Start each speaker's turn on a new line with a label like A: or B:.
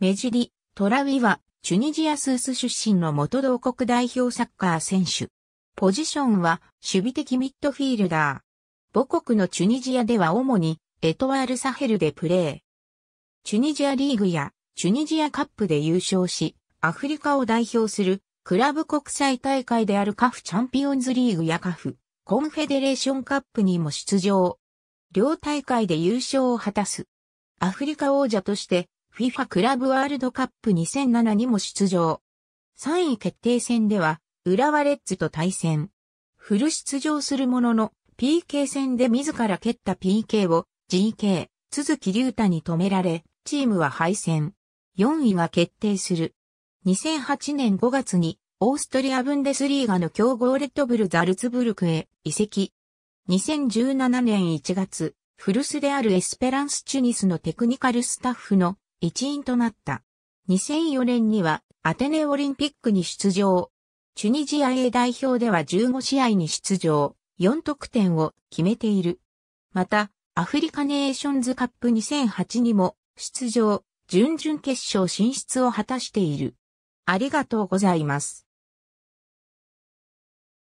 A: メジリ、トラウィは、チュニジアスース出身の元同国代表サッカー選手。ポジションは、守備的ミッドフィールダー。母国のチュニジアでは主に、エトワール・サヘルでプレー。チュニジアリーグや、チュニジアカップで優勝し、アフリカを代表する、クラブ国際大会であるカフチャンピオンズリーグやカフ、コンフェデレーションカップにも出場。両大会で優勝を果たす。アフリカ王者として FIFA クラブワールドカップ2007にも出場。3位決定戦では、浦和レッズと対戦。フル出場するものの、PK 戦で自ら蹴った PK を GK、鈴木隆太に止められ、チームは敗戦。4位が決定する。2008年5月に、オーストリアブンデスリーガの強豪レッドブルザルツブルクへ移籍。2017年1月、古巣であるエスペランスチュニスのテクニカルスタッフの一員となった。2004年にはアテネオリンピックに出場。チュニジア A 代表では15試合に出場、4得点を決めている。また、アフリカネーションズカップ2008にも出場、準々決勝進出を果たしている。ありがとうございます。